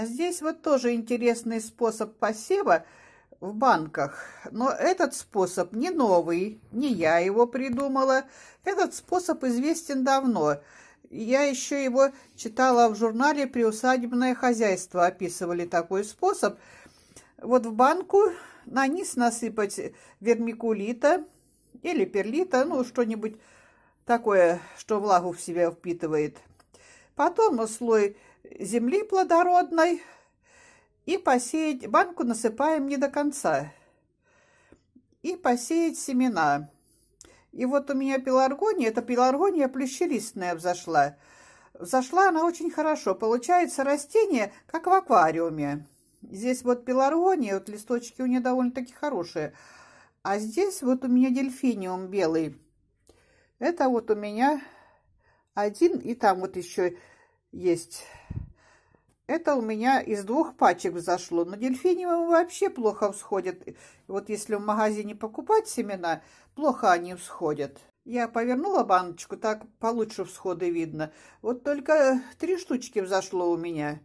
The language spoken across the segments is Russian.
А здесь вот тоже интересный способ посева в банках. Но этот способ не новый, не я его придумала. Этот способ известен давно. Я еще его читала в журнале «Приусадебное хозяйство». Описывали такой способ. Вот в банку на низ насыпать вермикулита или перлита, ну, что-нибудь такое, что влагу в себя впитывает. Потом слой земли плодородной и посеять, банку насыпаем не до конца, и посеять семена. И вот у меня пеларгония, это пеларгония плющелистная взошла. Взошла она очень хорошо. Получается растение, как в аквариуме. Здесь вот пеларгония, вот листочки у нее довольно-таки хорошие. А здесь вот у меня дельфиниум белый. Это вот у меня один, и там вот еще есть. Это у меня из двух пачек взошло. Но дельфиниум вообще плохо всходят. Вот если в магазине покупать семена, плохо они всходят. Я повернула баночку, так получше всходы видно. Вот только три штучки взошло у меня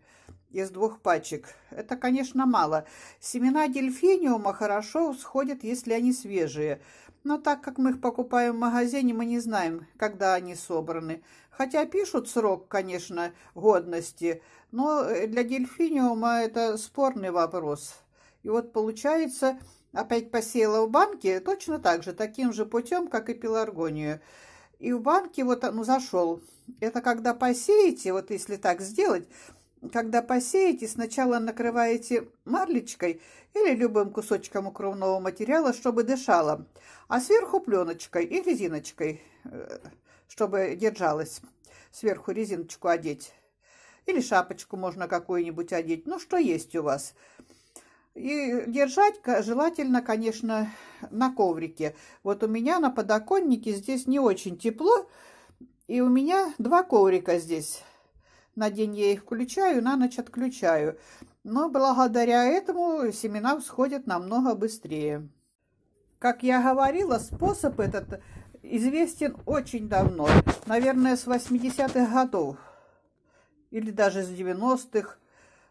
из двух пачек. Это, конечно, мало. Семена дельфиниума хорошо сходят, если они свежие. Но так как мы их покупаем в магазине, мы не знаем, когда они собраны. Хотя пишут срок, конечно, годности, но для дельфиниума это спорный вопрос. И вот получается, опять посеяла в банке точно так же, таким же путем, как и пеларгонию. И в банке вот, ну, зашел. Это когда посеете, вот если так сделать, когда посеете, сначала накрываете марлечкой или любым кусочком укромного материала, чтобы дышало, а сверху пленочкой и резиночкой, э, чтобы держалось. Сверху резиночку одеть. Или шапочку можно какую-нибудь одеть. Ну, что есть у вас. И держать желательно, конечно, на коврике. Вот у меня на подоконнике здесь не очень тепло, и у меня два коврика здесь на день я их включаю, на ночь отключаю. Но благодаря этому семена всходят намного быстрее. Как я говорила, способ этот известен очень давно, наверное, с 80-х годов или даже с 90-х.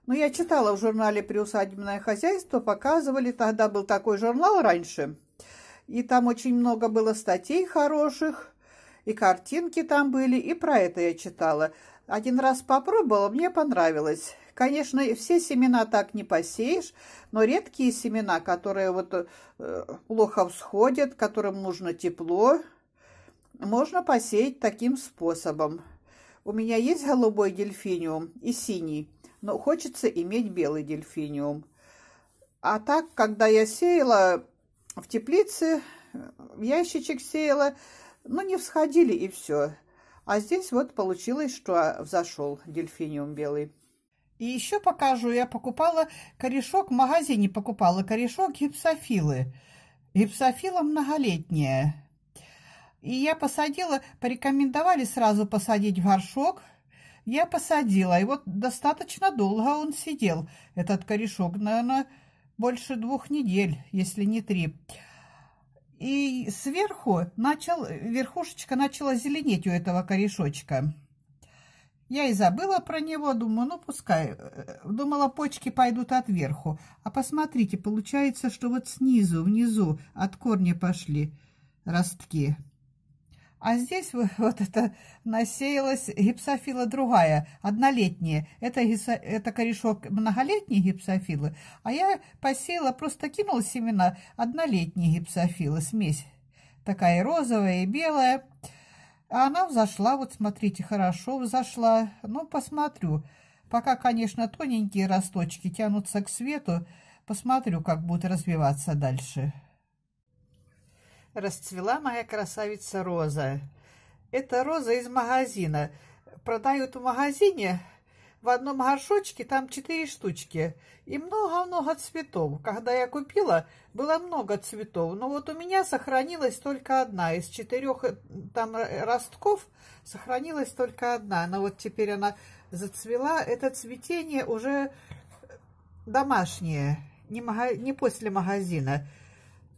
Но я читала в журнале «Приусадебное хозяйство», показывали, тогда был такой журнал раньше, и там очень много было статей хороших, и картинки там были, и про это я читала. Один раз попробовала, мне понравилось. Конечно, все семена так не посеешь, но редкие семена, которые вот э, плохо всходят, которым нужно тепло, можно посеять таким способом. У меня есть голубой дельфиниум и синий, но хочется иметь белый дельфиниум. А так, когда я сеяла в теплице, в э, ящичек сеяла, ну, не всходили и все. А здесь вот получилось, что а, взошел дельфиниум белый. И еще покажу, я покупала корешок, в магазине покупала корешок гипсофилы. Гипсофила многолетняя. И я посадила, порекомендовали сразу посадить в горшок. Я посадила, и вот достаточно долго он сидел, этот корешок, наверное, больше двух недель, если не три. И сверху начал, верхушечка начала зеленеть у этого корешочка. Я и забыла про него, думаю, ну пускай. Э, думала, почки пойдут от верху. А посмотрите, получается, что вот снизу, внизу от корня пошли ростки. А здесь вот это насеялась гипсофила другая, однолетняя. Это, это корешок многолетней гипсофилы. А я посеяла, просто кинула семена однолетней гипсофилы. Смесь такая и розовая и белая. А она взошла, вот смотрите, хорошо взошла. Ну, посмотрю. Пока, конечно, тоненькие росточки тянутся к свету. Посмотрю, как будут развиваться дальше расцвела моя красавица роза. Это роза из магазина. Продают в магазине в одном горшочке там четыре штучки. И много-много цветов. Когда я купила, было много цветов. Но вот у меня сохранилась только одна. Из четырех э, там э, ростков сохранилась только одна. Но вот теперь она зацвела. Это цветение уже домашнее, не, мага... не после магазина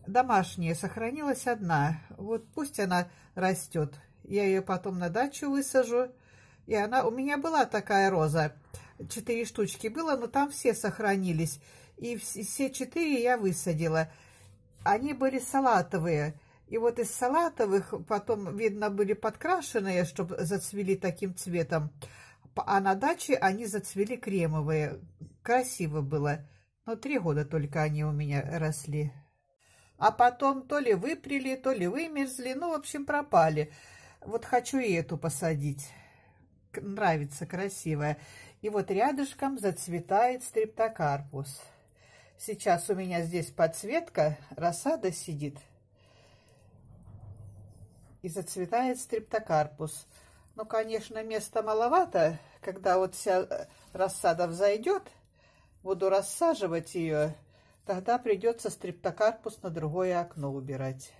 домашняя сохранилась одна. Вот пусть она растет. Я ее потом на дачу высажу. И она... У меня была такая роза. Четыре штучки было, но там все сохранились. И все четыре я высадила. Они были салатовые. И вот из салатовых потом, видно, были подкрашенные, чтобы зацвели таким цветом. А на даче они зацвели кремовые. Красиво было. Но три года только они у меня росли а потом то ли выпрели, то ли вымерзли, ну, в общем, пропали. Вот хочу и эту посадить. Нравится, красивая. И вот рядышком зацветает стриптокарпус. Сейчас у меня здесь подсветка, рассада сидит. И зацветает стриптокарпус. Ну, конечно, места маловато. Когда вот вся э, рассада взойдет, буду рассаживать ее Тогда придется стрептокарпус на другое окно убирать.